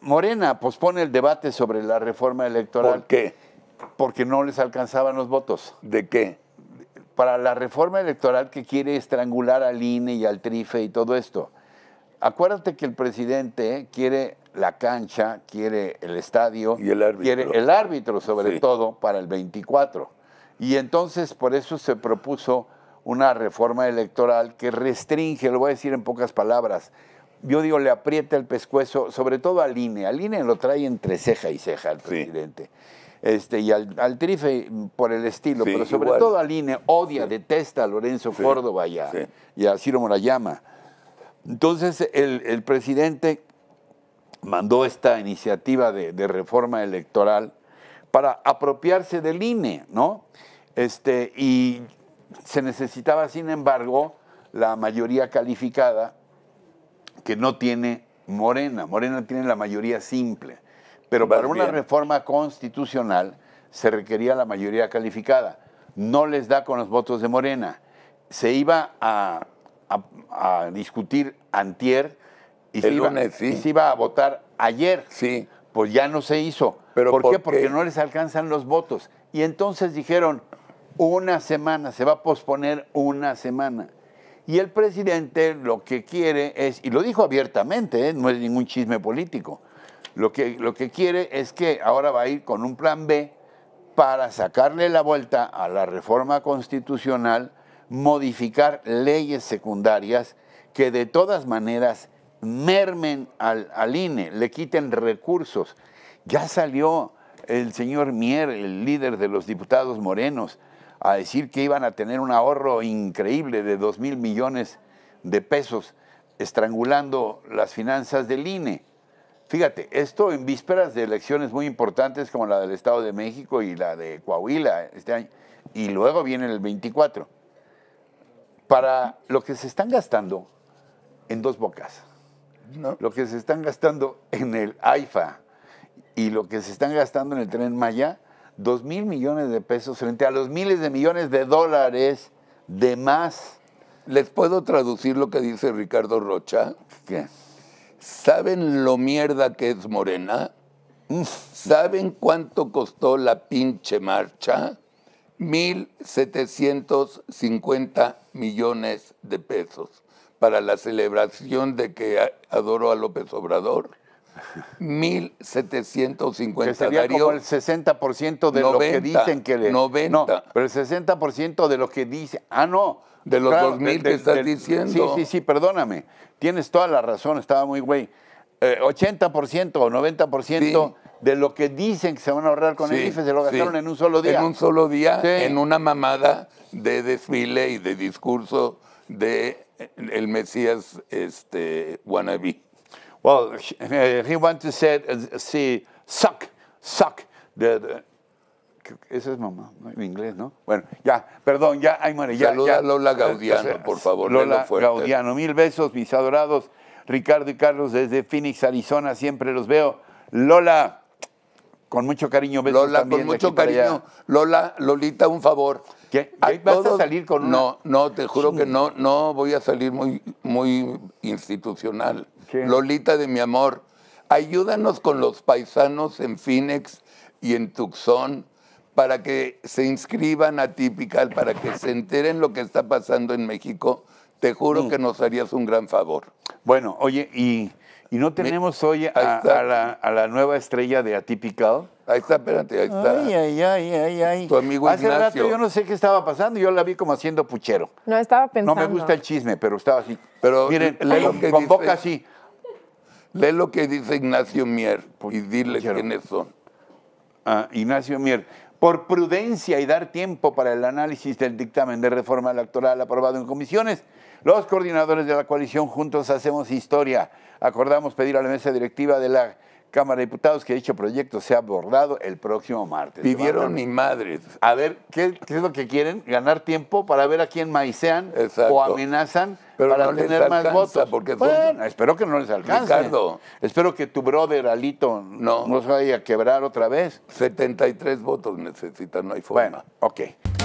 Morena pospone el debate sobre la reforma electoral. ¿Por qué? Porque no les alcanzaban los votos. ¿De qué? Para la reforma electoral que quiere estrangular al INE y al TRIFE y todo esto. Acuérdate que el presidente quiere la cancha, quiere el estadio, y el árbitro. quiere el árbitro sobre todo para el 24. Y entonces por eso se propuso una reforma electoral que restringe, lo voy a decir en pocas palabras, yo digo, le aprieta el pescuezo, sobre todo al INE. Al INE lo trae entre ceja y ceja el presidente. Este, y al, Trife por el estilo, pero sobre todo al INE odia, detesta a Lorenzo Córdoba y a, Ciro Morayama. Entonces, el, presidente mandó esta iniciativa de, reforma electoral para apropiarse del INE, ¿no? Este, y se necesitaba, sin embargo, la mayoría calificada que no tiene Morena. Morena tiene la mayoría simple. Pero para una reforma constitucional se requería la mayoría calificada. No les da con los votos de Morena. Se iba a, discutir antier y se, iba, a votar ayer. Sí. Pues ya no se hizo. ¿Por qué? Porque no les alcanzan los votos. Y entonces dijeron, una semana, se va a posponer una semana. Y el presidente lo que quiere es, y lo dijo abiertamente, ¿eh? no es ningún chisme político, lo que, lo que quiere es que ahora va a ir con un plan B para sacarle la vuelta a la reforma constitucional, modificar leyes secundarias que de todas maneras mermen al INE, le quiten recursos. Ya salió el señor Mier, el líder de los diputados morenos, a decir que iban a tener un ahorro increíble de 2 mil millones de pesos, estrangulando las finanzas del INE. Fíjate, esto en vísperas de elecciones muy importantes como la del Estado de México y la de Coahuila este año, y luego viene el 24. Para lo que se están gastando en dos bocas, lo que se están gastando en el AIFA y lo que se están gastando en el tren Maya, 2 mil millones de pesos frente a los miles de millones de dólares de más. ¿Les puedo traducir lo que dice Ricardo Rocha? ¿Qué? ¿Saben lo mierda que es Morena? Mm. ¿Saben cuánto costó la pinche marcha? 1.750 millones de pesos para la celebración de que adoró a López Obrador. 1.750. Que sería como el 60% de lo que dicen que le... 90. No, pero el 60% de lo que dice... Ah, no. De los dos 2.000 que estás diciendo. Sí, sí, sí, perdóname. Tienes toda la razón, estaba muy güey. 80% eh, o 90% de lo que dicen que se van a ahorrar con el IFE se lo gastaron en un solo día. En un solo día, en una mamada de desfile y de discurso de eh, el Mesías este, wannabe. Well, he wants to say, suck, suck. The, esa es mamá, en inglés, ¿no? Bueno, ya, perdón, ya, ay, ya, Saluda a Lola Gaudiano, por favor. Lola fuerte. Gaudiano, mil besos, mis adorados. Ricardo y Carlos desde Phoenix, Arizona, siempre los veo. Lola, con mucho cariño, Lola, con mucho cariño. Lola, Lolita, un favor. ¿Qué? ¿Vas a salir con No, no, te juro que no, no voy a salir muy, muy institucional. Lolita de mi amor, ayúdanos con los paisanos en Phoenix y en Tucson para que se inscriban a Typical, para que se enteren lo que está pasando en México. Te juro mm. que nos harías un gran favor. Bueno, oye, y y no tenemos hoy a, la, nueva estrella de Atypical. Ahí está, espérate, ahí está. Ay, ay, ay, ay, ay. Tu amigo Hace rato yo no sé qué estaba pasando, yo la vi como haciendo puchero. No, estaba pensando. No me gusta el chisme, pero estaba así. Pero Miren, con boca así. Lee lo que dice Ignacio Mier y dile quiénes son. Ah, Ignacio Mier por prudencia y dar tiempo para el análisis del dictamen de reforma electoral aprobado en comisiones, los coordinadores de la coalición Juntos Hacemos Historia acordamos pedir a la mesa directiva de la Cámara de Diputados que dicho proyecto sea abordado el próximo martes. Pidieron mi madre. A ver, ¿qué, es lo que quieren? Ganar tiempo para ver a quién maicean o amenazan para tener más votos. espero que no les alcance. Ricardo. Espero que tu brother Alito no, no se vaya a quebrar otra vez. 73 votos necesitan, no hay forma. Bueno, ok.